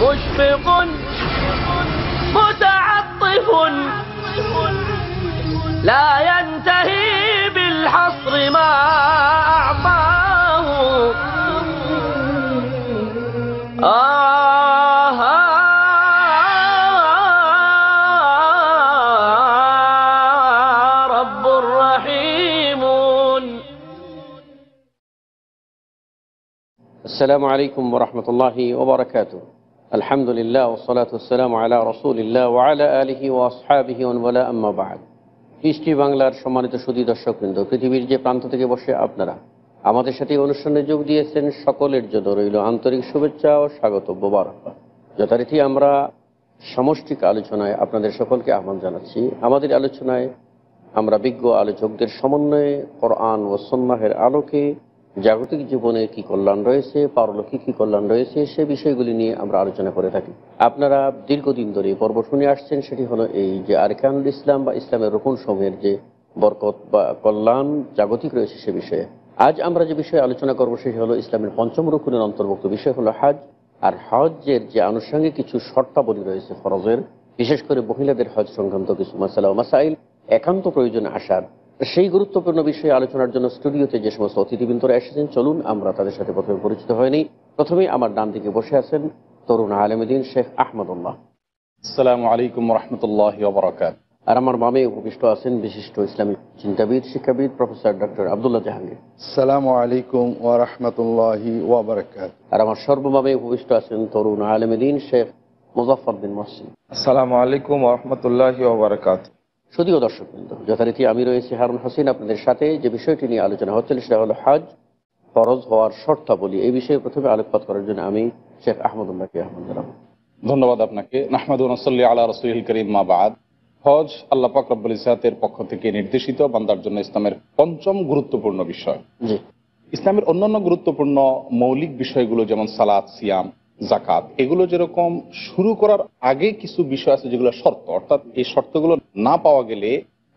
مشفق متعطف لا ينتهي بالحصر ما أعطاه آه رب رحيم السلام عليكم ورحمة الله وبركاته আলহামদুলিল্লাহ ওসলাতাম আলা রসুলিল্লাহ ওয়ালা আলহি ও আসহাবিহি ওনবলা আম্মাবাদ কৃষ্টি বাংলার সম্মানিত সুদী দর্শকবৃন্দ পৃথিবীর যে প্রান্ত থেকে বসে আপনারা আমাদের সাথে অনুষ্ঠানে যোগ দিয়েছেন সকলের জন্য রইল আন্তরিক শুভেচ্ছা ও স্বাগত বোবারকবাদ যথারীতি আমরা সমষ্টিক আলোচনায় আপনাদের সকলকে আহ্বান জানাচ্ছি আমাদের আলোচনায় আমরা বিজ্ঞ আলোচকদের সমন্বয়ে কোরআন ও সন্ন্যাহের আলোকে জাগতিক জীবনে কি কল্যাণ রয়েছে পারলৌকিক কি কল্যাণ রয়েছে সে বিষয়গুলি নিয়ে আমরা আলোচনা করে থাকি আপনারা দীর্ঘদিন ধরে পর্ব শুনে আসছেন সেটি হলো এই যে আরেকানুল ইসলাম বা ইসলামের রকুন সমূহের যে বরকত বা কল্যাণ জাগতিক রয়েছে সে বিষয়ে আজ আমরা যে বিষয়ে আলোচনা করবো সেটি হলো ইসলামের পঞ্চম রকুনের অন্তর্ভুক্ত বিষয় হলো হজ আর হজের যে আনুষঙ্গিক কিছু শর্তাবলী রয়েছে ফরজের বিশেষ করে মহিলাদের হজ সংক্রান্ত কিছু মাসালা মাসাইল একান্ত প্রয়োজন আসার সেই গুরুত্বপূর্ণ বিষয়ে আলোচনার জন্য স্টুডিওতে যে সমস্ত অতিথিবৃন্দরা এসেছেন চলুন আমরা তাদের সাথে প্রথমে পরিচিত হয়নি প্রথমে আমার ডান দিকে বসে আছেন তরুণ আলমদিন শেখ আহমদুল্লাহ আসসালাম আলাইকুম রহমতুল্লাহ আর আমার মামে উপবিষ্ট আছেন বিশিষ্ট ইসলামিক চিন্তাবিদ শিক্ষাবিদ প্রফেসর ডক্টর আবদুল্লাহ জাহাঙ্গীর সালাম আলাইকুম ও রহমতুল্লাহ আর আমার সর্বমামে উপবিষ্ট আছেন তরুণ আলমদিন শেখ মুজাফর বিন মহসিন আসসালামু আলাইকুম রহমতুল্লাহ ওবরাকাত সদীয় দর্শক যথারীতি আমি রয়েছি হারুন হোসেন আপনাদের সাথে যে বিষয়টি নিয়ে আলোচনা হচ্ছিল সেটা হল হজ ফরজ হওয়ার শর্তাবলী এই বিষয়ে প্রথমে আলোকপাত করার জন্য আমি শেখ আহমদুল্লাহকে আহমদ জানাবো ধন্যবাদ আপনাকে হজ আল্লাহ পাক রব্বুল ইসাহাতের পক্ষ থেকে নির্দেশিত বান্দার জন্য ইসলামের পঞ্চম গুরুত্বপূর্ণ বিষয় ইসলামের অন্যান্য গুরুত্বপূর্ণ মৌলিক বিষয়গুলো যেমন সালাদ সিয়াম জাকাত এগুলো যেরকম শুরু করার আগে কিছু বিষয় আছে যেগুলো শর্ত অর্থাৎ এই শর্তগুলো না পাওয়া গেলে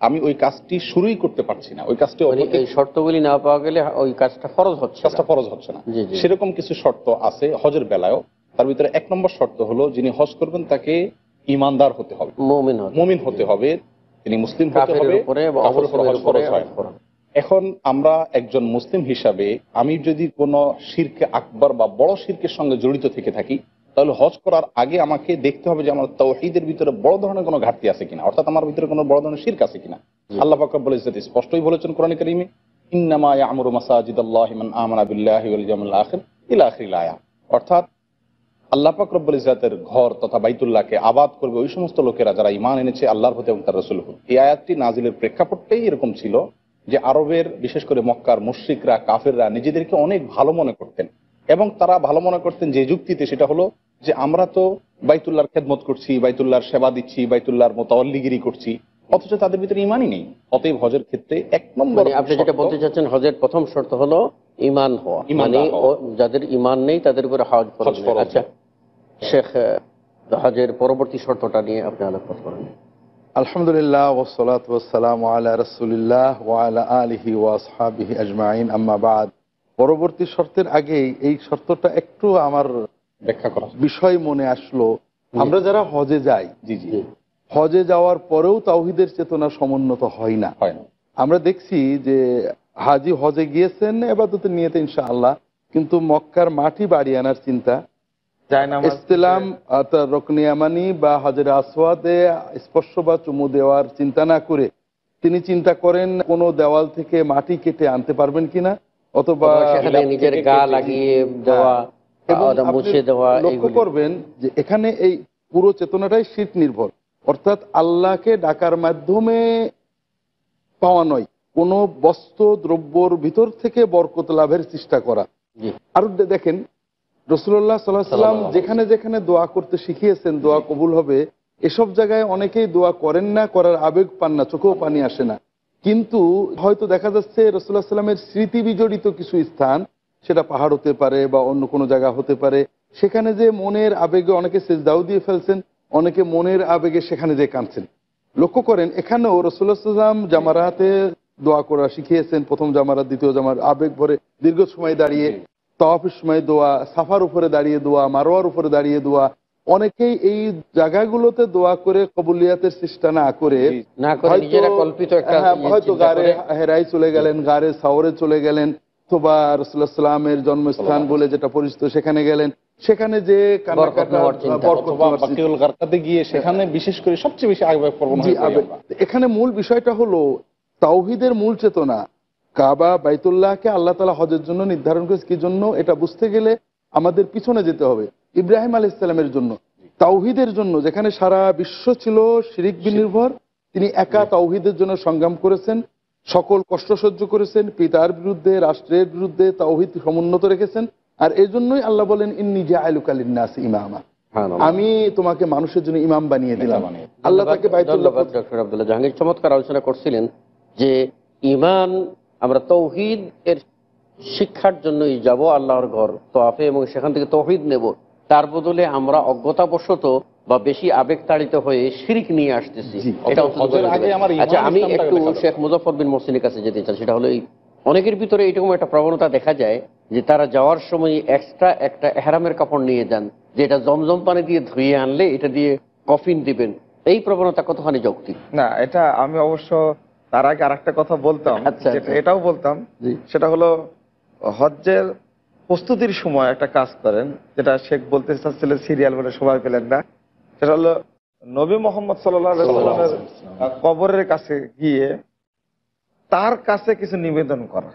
আমি ওই কাজটি শুরুই করতে পারছি না ওই কাজটি মানে এই শর্তগুলি না পাওয়া গেলে ওই কাজটা ফরজ হচ্ছে কাজটা ফরজ হচ্ছে না সেরকম কিছু শর্ত আছে হজের বেলায়ও তার ভিতরে এক নম্বর শর্ত হলো যিনি হজ করবেন তাকে ইমানদার হতে হবে মমিন হতে হবে তিনি মুসলিম হতে হবে এখন আমরা একজন মুসলিম হিসাবে আমি যদি কোনো শিরকে আকবর বা বড় শিরকের সঙ্গে জড়িত থেকে থাকি তাহলে হজ করার আগে আমাকে দেখতে হবে যে আমার তৌহিদের ভিতরে বড় ধরনের কোনো ঘাটতি আছে কিনা অর্থাৎ আমার ভিতরে কোনো বড় ধরনের শির্ক আছে কিনা আল্লাহ পাক বলে যেতে স্পষ্টই বলেছেন কোরআন করিমে ইন্নামা আমর মাসাজিদ আল্লাহ আখির ইলা আখির আয়া অর্থাৎ আল্লাহ ইজাতের ঘর তথা বাইতুল্লাহকে আবাদ করবে ওই সমস্ত লোকেরা যারা ইমান এনেছে আল্লাহর প্রতি এবং তার রসুল এই আয়াতটি নাজিলের প্রেক্ষাপটটাই এরকম ছিল যে আরবের বিশেষ করে মক্কার মুশ্রিকরা কাফেররা নিজেদেরকে অনেক ভালো মনে করতেন এবং তারা ভালো মনে করতেন যে যুক্তিতে সেটা হলো যে আমরা তো বাইতুল্লার খেদমত করছি বাইতুল্লার সেবা দিচ্ছি বাইতুল্লার মোতাল্লিগিরি করছি অথচ তাদের ভিতরে ইমানই নেই অতএব হজের ক্ষেত্রে এক নম্বর মানে আপনি যেটা বলতে চাচ্ছেন হজের প্রথম শর্ত হলো ইমান হওয়া মানে যাদের ইমান নেই তাদের উপরে হজ আচ্ছা শেখ হজের পরবর্তী শর্তটা নিয়ে আপনি আলোকপাত করেন আলহামদুলিল্লাহ ওসলাত ওসালাম আল্লাহ রসুলিল্লাহ আলহি ওয়াসহাবিহি আজমাইন আম্মাবাদ পরবর্তী শর্তের আগেই এই শর্তটা একটু আমার ব্যাখ্যা করা বিষয় মনে আসলো আমরা যারা হজে যাই জি জি হজে যাওয়ার পরেও তাওহিদের চেতনা সমুন্নত হয় না আমরা দেখছি যে হাজি হজে গিয়েছেন এবার তো নিয়েতে ইনশাআল্লাহ কিন্তু মক্কার মাটি বাড়ি আনার চিন্তা ইসলাম রকনিয়ামানি বা হাজার আসওয়াদে স্পর্শ বা চুমু দেওয়ার চিন্তা না করে তিনি চিন্তা করেন কোনো দেওয়াল থেকে মাটি কেটে আনতে পারবেন কিনা অথবা নিজের গা লাগিয়ে হ্যাঁ। দেওয়া লক্ষ্য করবেন যে এখানে এই পুরো চেতনাটাই শীত নির্ভর অর্থাৎ আল্লাহকে ডাকার মাধ্যমে পাওয়া নয় কোনো বস্ত্র দ্রব্যর ভিতর থেকে বরকত লাভের চেষ্টা করা আর দেখেন রসুল্লাহ সাল্লাহ সাল্লাম যেখানে যেখানে দোয়া করতে শিখিয়েছেন দোয়া কবুল হবে এসব জায়গায় অনেকেই দোয়া করেন না করার আবেগ পান না চোখেও পানি আসে না কিন্তু হয়তো দেখা যাচ্ছে রসুল্লাহ সাল্লামের স্মৃতি বিজড়িত কিছু স্থান সেটা পাহাড় হতে পারে বা অন্য কোনো জায়গা হতে পারে সেখানে যে মনের আবেগে অনেকে সেজদাও দিয়ে ফেলছেন অনেকে মনের আবেগে সেখানে যে কাঁদছেন লক্ষ্য করেন এখানেও রসুল্লাহাম জামারাতে দোয়া করা শিখিয়েছেন প্রথম জামারাত দ্বিতীয় জামার আবেগ ভরে দীর্ঘ সময় দাঁড়িয়ে তফ সময় দোয়া সাফার উপরে দাঁড়িয়ে দোয়া মারোয়ার উপরে দাঁড়িয়ে দোয়া অনেকেই এই জায়গাগুলোতে দোয়া করে কবুলিয়াতের চেষ্টা না করে হয়তো হ্যাঁ, ইয়ে গাড়ে হেরাই চলে গেলেন গাড়ে সাওরে চলে গেলেন অথবা জন্মস্থান বলে যেটা পরিচিত সেখানে গেলেন সেখানে যে গিয়ে সেখানে বিশেষ করে সবচেয়ে বেশি এখানে মূল বিষয়টা হলো তাওহিদের মূল চেতনা কাবা বাইতুল্লাহকে আল্লাহ তালা হজের জন্য নির্ধারণ করেছে কি জন্য এটা বুঝতে গেলে আমাদের পিছনে যেতে হবে ইব্রাহিম আলি ইসলামের জন্য তাওহিদের জন্য যেখানে সারা বিশ্ব ছিল শিরিক বিনির্ভর তিনি একা তাওহিদের জন্য সংগ্রাম করেছেন সকল কষ্ট সহ্য করেছেন পিতার বিরুদ্ধে রাষ্ট্রের বিরুদ্ধে তাওহিদ সমুন্নত রেখেছেন আর এই জন্যই আল্লাহ বলেন ইন্নি জাহাইলুকালিনাস ইমামা আমি তোমাকে মানুষের জন্য ইমাম বানিয়ে দিলাম মানে আল্লাহ তাকে ডক্টর আব্দুল্লাহ জাহাঙ্গীর চমৎকার আলোচনা করছিলেন যে ইমান আমরা তৌহিদ এর শিক্ষার জন্যই যাব আল্লাহর ঘর তোয়াফে এবং সেখান থেকে তৌহিদ নেব তার বদলে আমরা অজ্ঞতাবশত বা বেশি আবেগ তাড়িত হয়ে শিরিক নিয়ে আসতেছি আচ্ছা আমি একটু শেখ মুজফর বিন মোসিনের কাছে যেতে চাই সেটা হলো অনেকের ভিতরে এরকম একটা প্রবণতা দেখা যায় যে তারা যাওয়ার সময় এক্সট্রা একটা এহারামের কাপড় নিয়ে যান যে এটা জমজম পানি দিয়ে ধুয়ে আনলে এটা দিয়ে কফিন দিবেন এই প্রবণতা কতখানি যৌক্তিক না এটা আমি অবশ্য তার আগে আর একটা কথা বলতাম আচ্ছা, আচ্ছা। এটাও বলতাম সেটা হলো হজ্জের প্রস্তুতির সময় একটা কাজ করেন যেটা শেখ বলতে চাচ্ছিলেন সিরিয়াল বলে সবাই পেলেন না সেটা হলো নবী মোহাম্মদ সাল্লামের কবরের কাছে গিয়ে তার কাছে কিছু নিবেদন করা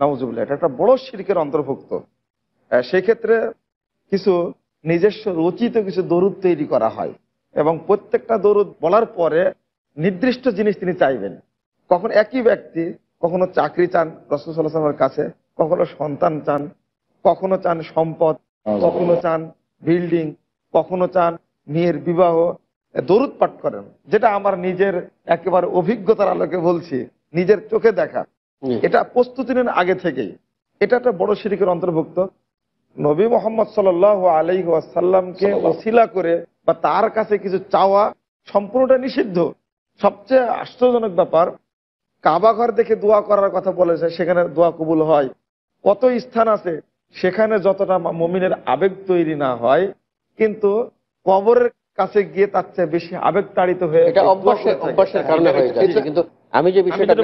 নামজুবুল্লাহ এটা একটা বড় শিরকের অন্তর্ভুক্ত সেক্ষেত্রে কিছু নিজস্ব রচিত কিছু দরুদ তৈরি করা হয় এবং প্রত্যেকটা দরুদ বলার পরে নির্দিষ্ট জিনিস তিনি চাইবেন কখনো একই ব্যক্তি কখনো চাকরি চান রসুলের কাছে কখনো সন্তান চান কখনো চান সম্পদ কখনো চান বিল্ডিং কখনো চান মেয়ের বিবাহ দরুদ পাঠ করেন যেটা আমার নিজের একেবারে অভিজ্ঞতার আলোকে বলছি নিজের চোখে দেখা এটা প্রস্তুতি নেন আগে থেকেই এটা একটা বড় শিরিকের অন্তর্ভুক্ত নবী মোহাম্মদ সাল আলাই আসাল্লামকে অশিলা করে বা তার কাছে কিছু চাওয়া সম্পূর্ণটা নিষিদ্ধ সবচেয়ে আশ্চর্যজনক ব্যাপার কাবা ঘর দেখে দোয়া করার কথা বলেছে সেখানে দোয়া কবুল হয় কত স্থান আছে সেখানে যতটা মমিনের আবেগ তৈরি না হয় কিন্তু কবরের কাছে গিয়ে তার চেয়ে বেশি আবেগ তাড়িত হয়ে আমি যে বিষয়টা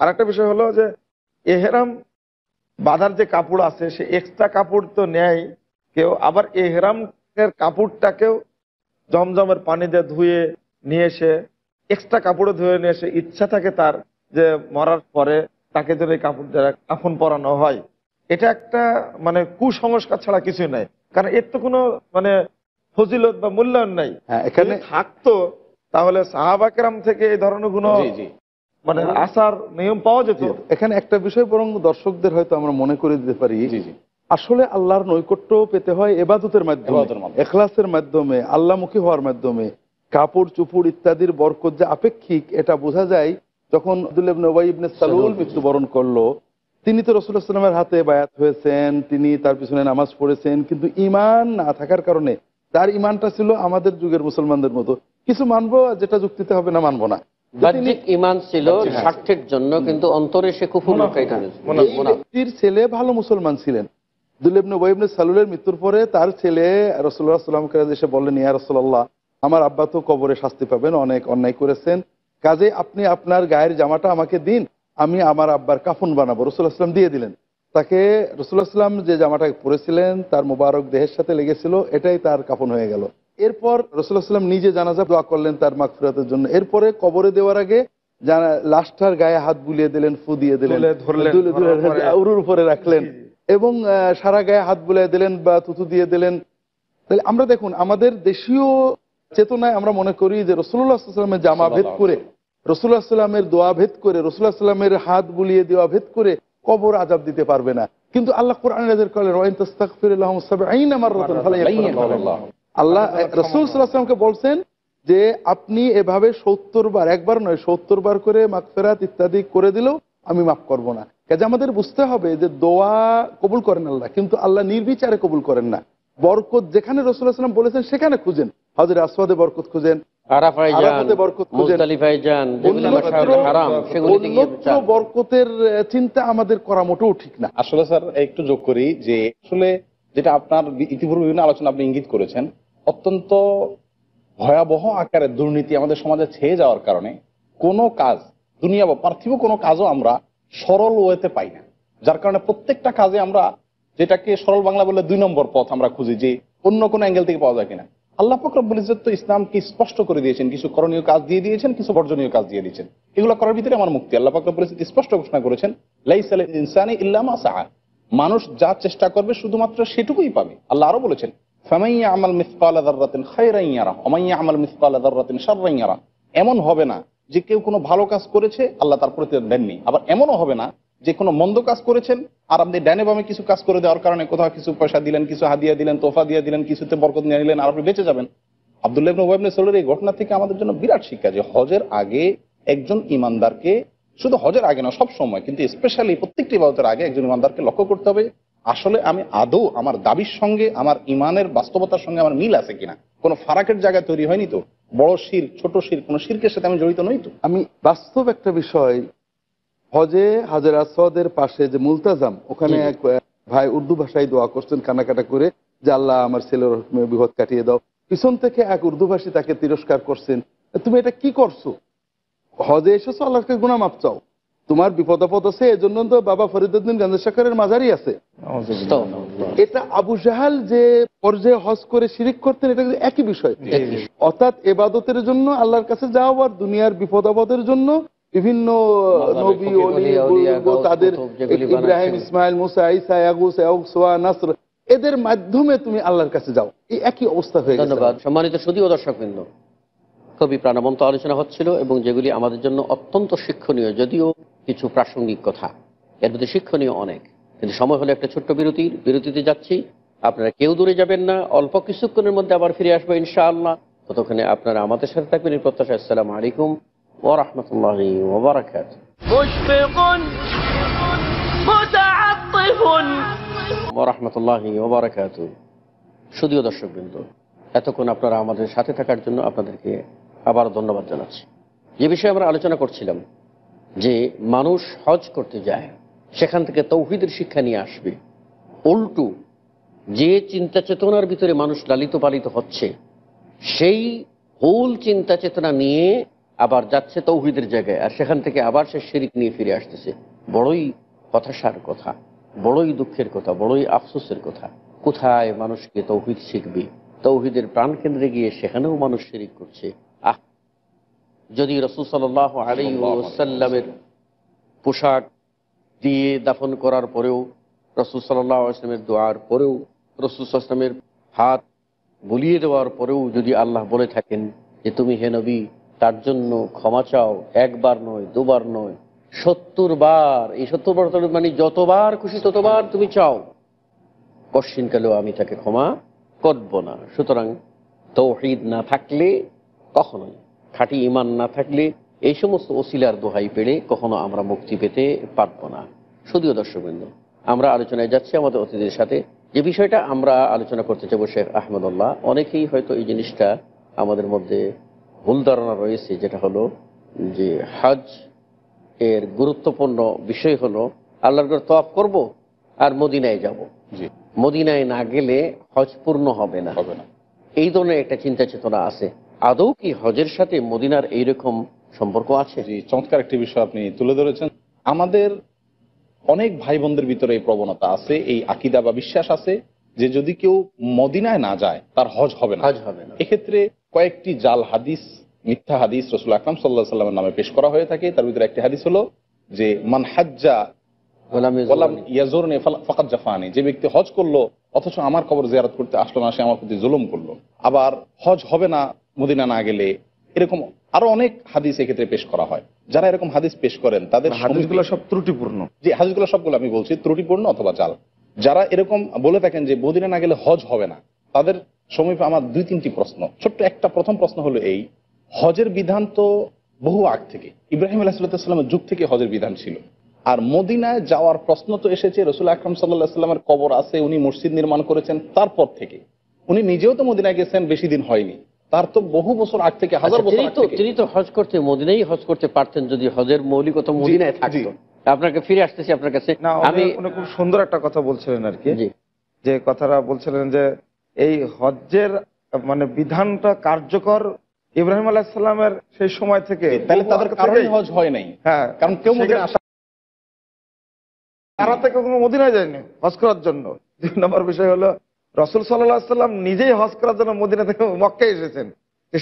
আর একটা বিষয় হলো যে এহেরাম বাঁধার যে কাপড় আছে সে এক্সট্রা কাপড় তো নেয় কেউ আবার এর কাপড়টাকেও জমজমের পানি দিয়ে ধুয়ে নিয়ে এসে এক্সট্রা কাপড়ে ধুয়ে নিয়ে এসে ইচ্ছা থাকে তার যে মরার পরে তাকে যেন এই কাপড় দ্বারা কাফন পরানো হয় এটা একটা মানে কুসংস্কার ছাড়া কিছুই নাই কারণ এর তো কোনো মানে ফজিলত বা মূল্যায়ন নাই হ্যাঁ, এখানে থাকতো তাহলে সাহাবাকেরাম থেকে এই ধরনের কোনো মানে আসার নিয়ম পাওয়া যেত এখানে একটা বিষয় বরং দর্শকদের হয়তো আমরা মনে করে দিতে পারি আসলে আল্লাহর নৈকট্য পেতে হয় এবাদতের মাধ্যমে এখলাসের মাধ্যমে আল্লাহমুখী হওয়ার মাধ্যমে কাপড় চুপুর ইত্যাদির বরকত যে আপেক্ষিক এটা বোঝা যায় যখন আবদুল্লাবনবাই ইবনে সালুল মৃত্যুবরণ করল তিনি তো রসুলামের হাতে বায়াত হয়েছেন তিনি তার পিছনে নামাজ পড়েছেন কিন্তু ইমান না থাকার কারণে তার ইমানটা ছিল আমাদের যুগের মুসলমানদের মতো কিছু মানবো যেটা যুক্তিতে হবে না মানবো না আমার আব্বা তো কবরে শাস্তি পাবেন অনেক অন্যায় করেছেন কাজে আপনি আপনার গায়ের জামাটা আমাকে দিন আমি আমার আব্বার কাফন বানাবো রসুল্লাহাম দিয়ে দিলেন তাকে রসুল্লাহাম যে জামাটা পরেছিলেন তার মুবারক দেহের সাথে লেগেছিল এটাই তার কাফন হয়ে গেল এরপর রসুল্লাহাম নিজে জানাজা দোয়া করলেন তার মাকফিরাতের জন্য এরপরে কবরে দেওয়ার আগে লাস্টার গায়ে হাত বুলিয়ে দিলেন ফু দিয়ে দিলেন উরুর উপরে রাখলেন এবং সারা গায়ে হাত বুলিয়ে দিলেন বা থুতু দিয়ে দিলেন তাহলে আমরা দেখুন আমাদের দেশীয় চেতনায় আমরা মনে করি যে রসুল্লাহামের জামা ভেদ করে রসুল্লাহ সাল্লামের দোয়া ভেদ করে রসুল্লাহ সাল্লামের হাত বুলিয়ে দেওয়া ভেদ করে কবর আজাব দিতে পারবে না কিন্তু আল্লাহ কোরআন আল্লাহ রসুল সাল্লাহামকে বলছেন যে আপনি এভাবে সত্তর বার একবার নয় সত্তর বার করে মাকফেরাত ইত্যাদি করে দিলেও আমি মাফ করব না কাজে আমাদের বুঝতে হবে যে দোয়া কবুল করেন আল্লাহ কিন্তু আল্লাহ নির্বিচারে কবুল করেন না বরকত যেখানে রসুল্লাহ সাল্লাম বলেছেন সেখানে খুঁজেন হাজরে আসবাদে বরকত খুঁজেন ভয়াবহ আকারে দুর্নীতি আমাদের সমাজে ছেয়ে যাওয়ার কারণে কোন কাজ দুনিয়া বা পার্থিব কোনো কাজও আমরা সরল ওয়েতে পাই না যার কারণে প্রত্যেকটা কাজে আমরা যেটাকে সরল বাংলা বলে দুই নম্বর পথ আমরা খুঁজি যে অন্য কোনো অ্যাঙ্গেল থেকে পাওয়া যায় কিনা আল্লাহ ফকরবুল ইজত তো ইসলামকে স্পষ্ট করে দিয়েছেন কিছু করণীয় কাজ দিয়ে দিয়েছেন কিছু বর্জনীয় কাজ দিয়ে দিয়েছেন এগুলো করার ভিতরে আমার মুক্তি আল্লাহ ফকরবুল ইজত স্পষ্ট ঘোষণা করেছেন লাইস আল ইনসানি ইল্লামা সাহা মানুষ যা চেষ্টা করবে শুধুমাত্র সেটুকুই পাবে আল্লাহ আরো বলেছেন ফামাইয়া আমাল মিসকাল আদারাতিন খাইরাইয়ারা অমাইয়া আমাল মিসকাল আদারাতিন সাররাইয়ারা এমন হবে না যে কেউ কোনো ভালো কাজ করেছে আল্লাহ তার প্রতিদান দেননি আবার এমনও হবে না যে কোনো মন্দ কাজ করেছেন আর আপনি ড্যানে বামে কিছু কাজ করে দেওয়ার কারণে কোথাও কিছু পয়সা দিলেন কিছু হাদিয়া দিলেন তোফা দিয়ে দিলেন কিছুতে বরকত নিয়ে নিলেন আর আপনি বেঁচে যাবেন আবদুল্লাহ ইবনে ওয়াইবনে সোলের এই ঘটনা থেকে আমাদের জন্য বিরাট শিক্ষা যে হজের আগে একজন ইমানদারকে শুধু হজের আগে না সব সময় কিন্তু স্পেশালি প্রত্যেকটি বাবতের আগে একজন ইমানদারকে লক্ষ্য করতে হবে আসলে আমি আদৌ আমার দাবির সঙ্গে আমার ইমানের বাস্তবতার সঙ্গে আমার মিল আছে কিনা কোনো ফারাকের জায়গায় তৈরি হয়নি তো বড় শির ছোট শির কোনো শিরকের সাথে আমি জড়িত নই তো আমি বাস্তব একটা বিষয় হজে হাজার আসওয়াদের পাশে যে মুলতাজাম ওখানে এক ভাই উর্দু ভাষায় দোয়া করছেন কানাকাটা করে যে আল্লাহ আমার ছেলের বিপদ কাটিয়ে দাও পিছন থেকে এক ভাষী তাকে তিরস্কার করছেন তুমি এটা কি করছো হজে এসেছো আল্লাহকে গুণা মাপ চাও তোমার বিপদ আপদ আছে এই জন্য তো বাবা ফরিদুদ্দিন গান্ধী সাকরের মাজারই আছে এটা আবু জাহাল যে পর্যায়ে হজ করে শিরিক করতেন এটা একই বিষয় অর্থাৎ এবাদতের জন্য আল্লাহর কাছে যাওয়ার দুনিয়ার বিপদ আপদের জন্য বিভিন্ন নবী তাদের ইব্রাহিম ইসমাইল মুসা ইসা ইয়াগুস সোয়া নাসর এদের মাধ্যমে তুমি আল্লাহর কাছে যাও এই একই অবস্থা হয়ে ধন্যবাদ সম্মানিত সুদীয় দর্শকবৃন্দ কবি প্রাণবন্ত আলোচনা হচ্ছিল এবং যেগুলি আমাদের জন্য অত্যন্ত শিক্ষণীয় যদিও কিছু প্রাসঙ্গিক কথা এর মধ্যে শিক্ষণীয় অনেক কিন্তু সময় হলে একটা ছোট্ট বিরতির বিরতিতে যাচ্ছি আপনারা কেউ দূরে যাবেন না অল্প কিছুক্ষণের মধ্যে আবার ফিরে আসবো ইনশাআল্লাহ ততক্ষণে আপনারা আমাদের সাথে থাকবেন এই প্রত্যাশা আসসালাম আলাইকুম ورحمة الله وبركاته দর্শকবৃন্দ এতক্ষণ আপনারা আমাদের সাথে থাকার জন্য আপনাদেরকে আবার ধন্যবাদ জানাচ্ছি যে বিষয়ে আমরা আলোচনা করছিলাম যে মানুষ হজ করতে যায় সেখান থেকে তৌহিদের শিক্ষা নিয়ে আসবে উল্টু যে চিন্তা চেতনার ভিতরে মানুষ লালিত পালিত হচ্ছে সেই ভুল চিন্তা চেতনা নিয়ে আবার যাচ্ছে তৌহিদের জায়গায় আর সেখান থেকে আবার সে শিরিক নিয়ে ফিরে আসতেছে বড়ই হতাশার কথা বড়ই দুঃখের কথা বড়ই আফসোসের কথা কোথায় মানুষকে তৌহিদ শিখবে তৌহিদের প্রাণ কেন্দ্রে গিয়ে সেখানেও মানুষ শিরিক করছে আহ যদি রসুল সাল আলী ওসাল্লামের পোশাক দিয়ে দাফন করার পরেও রসুল সাল্লাহ আসলামের দোয়ার পরেও রসুল আসলামের হাত বলিয়ে দেওয়ার পরেও যদি আল্লাহ বলে থাকেন যে তুমি হে নবী তার জন্য ক্ষমা চাও একবার নয় দুবার নয় সত্তর বার এই সত্তর বার মানে যতবার খুশি ততবার তুমি চাও কশ্চিনকালেও আমি তাকে ক্ষমা করব না সুতরাং তৌহিদ না থাকলে কখনোই খাঁটি ইমান না থাকলে এই সমস্ত ওসিলার দোহাই পেড়ে কখনো আমরা মুক্তি পেতে পারব না শুধুও দর্শকবৃন্দ আমরা আলোচনায় যাচ্ছি আমাদের অতিথিদের সাথে যে বিষয়টা আমরা আলোচনা করতে চাবো শেখ আহমদুল্লাহ অনেকেই হয়তো এই জিনিসটা আমাদের মধ্যে ভুল ধারণা রয়েছে যেটা হলো যে হজ এর গুরুত্বপূর্ণ বিষয় হলো আল্লাহর ঘর তফ করবো আর মদিনায় যাব মদিনায় না গেলে হজ পূর্ণ হবে না হবে না এই ধরনের একটা চিন্তা চেতনা আছে আদৌ কি হজের সাথে মদিনার এইরকম সম্পর্ক আছে চমৎকার একটি বিষয় আপনি তুলে ধরেছেন আমাদের অনেক ভাই বোনদের ভিতরে এই প্রবণতা আছে এই আকিদা বা বিশ্বাস আছে যে যদি কেউ মদিনায় না যায় তার হজ হবে না হজ হবে না এক্ষেত্রে কয়েকটি জাল হাদিস মিথ্যা হাদিস রসুল আকরাম সাল্লাহ সাল্লামের নামে পেশ করা হয়ে থাকে তার ভিতরে একটি হাদিস হলো যে মানহাজ্জা যে ব্যক্তি হজ করলো অথচ আমার খবর জিয়ারত করতে আসলো না সে আমার প্রতি জুলুম করলো আবার হজ হবে না মদিনা না গেলে এরকম আরো অনেক হাদিস এক্ষেত্রে পেশ করা হয় যারা এরকম হাদিস পেশ করেন তাদের হাদিসগুলো সব ত্রুটিপূর্ণ যে হাদিসগুলো সবগুলো আমি বলছি ত্রুটিপূর্ণ অথবা জাল যারা এরকম বলে থাকেন যে মদিনা না গেলে হজ হবে না তাদের সমীপে আমার দুই তিনটি প্রশ্ন ছোট্ট একটা প্রথম প্রশ্ন হলো এই হজের বিধান তো বহু আগ থেকে ইব্রাহিম আলাহিসাল্লামের যুগ থেকে হজের বিধান ছিল আর মদিনায় যাওয়ার প্রশ্ন তো এসেছে রসুল আকরম সাল্লাহ সাল্লামের কবর আছে উনি মসজিদ নির্মাণ করেছেন তারপর থেকে উনি নিজেও তো মদিনায় গেছেন বেশি দিন হয়নি তার তো বহু বছর আগ থেকে হাজার আচ্ছা, বছর তিনি তো হজ করতে মদিনাই হজ করতে পারতেন যদি হজের মৌলিকতা মদিনায় থাকতো আপনাকে ফিরে আসতেছি আপনার কাছে আমি খুব সুন্দর একটা কথা বলছিলেন আর কি যে কথাটা বলছিলেন যে এই হজ্জের মানে বিধানটা কার্যকর ইব্রাহিম ইসলামের সেই সময় থেকে তাহলে তাদের কারণে হজ হয় নাই হ্যাঁ কারণ কেউ তারা থেকে কোনো মদিনায় যায়নি হজ করার জন্য দুই নম্বর বিষয় হলো রসুল সাল্লাহ সাল্লাম নিজেই হজ করার জন্য মদিনা থেকে মক্কা এসেছেন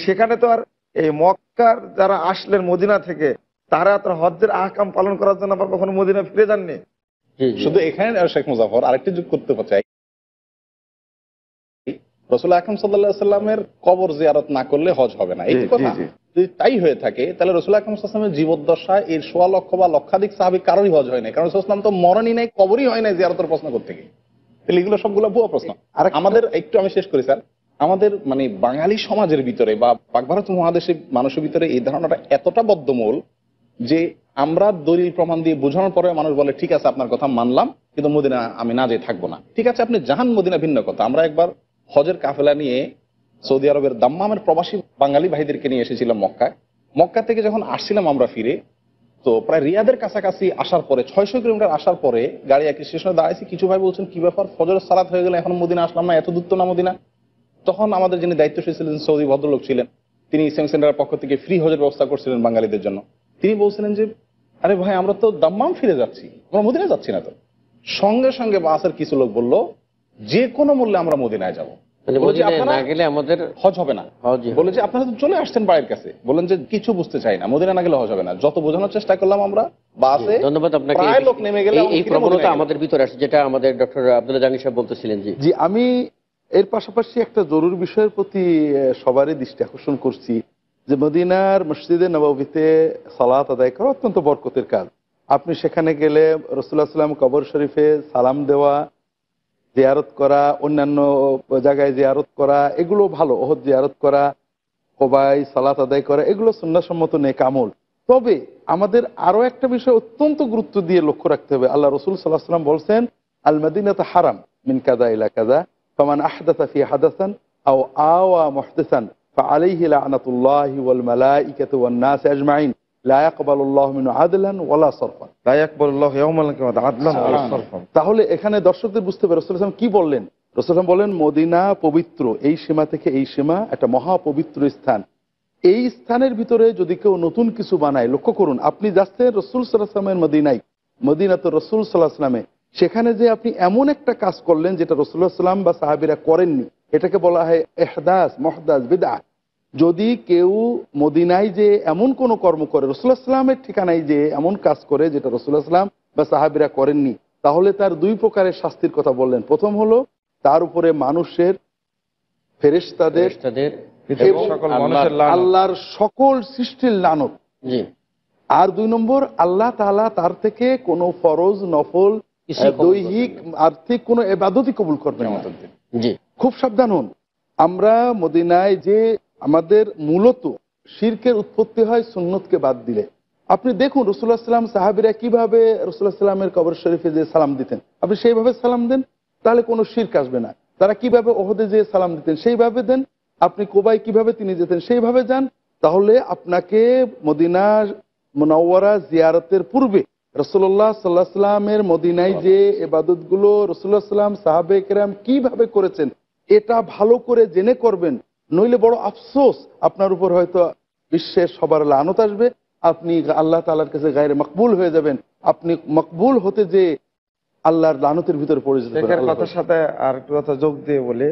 সেখানে তো আর এই মক্কার যারা আসলেন মদিনা থেকে তারা তার হজ্জের আহকাম পালন করার জন্য আবার কখনো মদিনা ফিরে যাননি শুধু এখানে শেখ মুজাফর আরেকটি যুগ করতে চাই রসুল আকরম সাল্লা সাল্লামের কবর জিয়ারত না করলে হজ হবে না এই কথা যদি তাই হয়ে থাকে তাহলে রসুল আকরম সাল্লামের জীবদ্দশায় এর সোয়া লক্ষ বা লক্ষাধিক সাহাবি কারোই হজ হয় না কারণ রসুলাম তো মরণই নাই কবরই হয় না জিয়ারতের প্রশ্ন করতে গিয়ে তাহলে এগুলো সবগুলো ভুয়া প্রশ্ন আর আমাদের একটু আমি শেষ করি স্যার আমাদের মানে বাঙালি সমাজের ভিতরে বা পাক ভারত মহাদেশের মানুষের ভিতরে এই ধারণাটা এতটা বদ্ধমূল যে আমরা দলিল প্রমাণ দিয়ে বোঝানোর পরে মানুষ বলে ঠিক আছে আপনার কথা মানলাম কিন্তু মদিনা আমি না যে থাকবো না ঠিক আছে আপনি জাহান মদিনা ভিন্ন কথা আমরা একবার হজের কাফেলা নিয়ে সৌদি আরবের দাম্মামের প্রবাসী বাঙালি ভাইদেরকে নিয়ে এসেছিলাম মক্কায় মক্কা থেকে যখন আসছিলাম আমরা ফিরে তো প্রায় রিয়াদের কাছাকাছি আসার পরে ছয়শো কিলোমিটার আসার পরে গাড়ি একটি স্টেশনে দাঁড়াইছি কিছু ভাই বলছেন কি ব্যাপার ফজর সালাত হয়ে গেলে এখন মদিনা আসলাম না এত দূর তো না মদিনা তখন আমাদের যিনি দায়িত্বশীল ছিলেন সৌদি ভদ্রলোক ছিলেন তিনি ইসলাম সেন্টারের পক্ষ থেকে ফ্রি হজের ব্যবস্থা করছিলেন বাঙালিদের জন্য তিনি বলছিলেন যে আরে ভাই আমরা তো দাম্মাম ফিরে যাচ্ছি আমরা মদিনা যাচ্ছি না তো সঙ্গে সঙ্গে বাসের কিছু লোক বললো যে কোনো মূল্যে আমরা মদিনায় যাবো মানে আমি এর পাশাপাশি একটা জরুরি বিষয়ের প্রতি সবারই দৃষ্টি আকর্ষণ করছি যে মদিনার মসজিদে নবাবিতে সালাত আদায় করা অত্যন্ত বরকতের কাজ আপনি সেখানে গেলে রসুল্লাহ সাল্লাম কবর শরীফে সালাম দেওয়া জিয়ারত করা অন্যান্য জায়গায় জিয়ারত করা এগুলো ভালো ওহদ জিয়ারত করা কবাই সালাত আদায় করা এগুলো সন্ন্যাসম্মত নেক আমল তবে আমাদের আরও একটা বিষয় অত্যন্ত গুরুত্ব দিয়ে লক্ষ্য রাখতে হবে আল্লাহ রসুল সাল্লাহ সাল্লাম বলছেন আলমাদিনাত হারাম মিন কাদা ইলা কাদা ফমান আহদাসা ফি হাদাসান আও আওয়া মহদেসান ফা আলাইহিলা আনাতুল্লাহি ওয়াল মালাইকাতু ওয়ান নাস আজমাইন তাহলে এখানে দর্শকদের বুঝতে পারে রসুল কি বললেন রসুল বলেন মদিনা পবিত্র এই সীমা থেকে এই সীমা একটা মহা পবিত্র স্থান এই স্থানের ভিতরে যদি কেউ নতুন কিছু বানায় লক্ষ্য করুন আপনি যাচ্ছেন রসুল সাল্লাহামের মদিনাই মদিনা তো রসুল সাল্লাহ সাল্লামে সেখানে যে আপনি এমন একটা কাজ করলেন যেটা রসুল্লাহ সাল্লাম বা সাহাবিরা করেননি এটাকে বলা হয় এহদাস মহদাস বেদাহ যদি কেউ মদিনায় যে এমন কোনো কর্ম করে রসুল্লাহ সাল্লামের ঠিকানায় যে এমন কাজ করে যেটা রসুল্লাহ সাল্লাম বা সাহাবিরা করেননি তাহলে তার দুই প্রকারের শাস্তির কথা বললেন প্রথম হলো তার উপরে মানুষের ফেরেস্তাদের আল্লাহর সকল সৃষ্টির লানত আর দুই নম্বর আল্লাহ তালা তার থেকে কোনো ফরজ নফল দৈহিক আর্থিক কোনো এবাদতই কবুল করবেন খুব সাবধান হন আমরা মদিনায় যে আমাদের মূলত শির্কের উৎপত্তি হয় সুন্নতকে বাদ দিলে আপনি দেখুন রসুল্লাহ সাল্লাম সাহাবিরা কিভাবে রসুল্লাহ সাল্লামের কবর শরীফে যে সালাম দিতেন আপনি সেইভাবে সালাম দেন তাহলে কোনো শির্ক আসবে না তারা কিভাবে ওহদে যেয়ে সালাম দিতেন সেইভাবে দেন আপনি কোবাই কিভাবে তিনি যেতেন সেইভাবে যান তাহলে আপনাকে মদিনা মনওয়ারা জিয়ারতের পূর্বে রসুল্লাহ সাল্লাহ সাল্লামের মদিনায় যে এবাদতগুলো রসুল্লাহ সাল্লাম সাহাবে কেরাম কিভাবে করেছেন এটা ভালো করে জেনে করবেন নইলে বড় আফসোস আপনার উপর হয়তো বিশ্বের সবার লানত আসবে আপনি আল্লাহ তালার কাছে গায়ের মকবুল হয়ে যাবেন আপনি মকবুল হতে যে আল্লাহর লানতের ভিতরে পড়ে যাবেন কথার সাথে আর একটু কথা যোগ দিয়ে বলে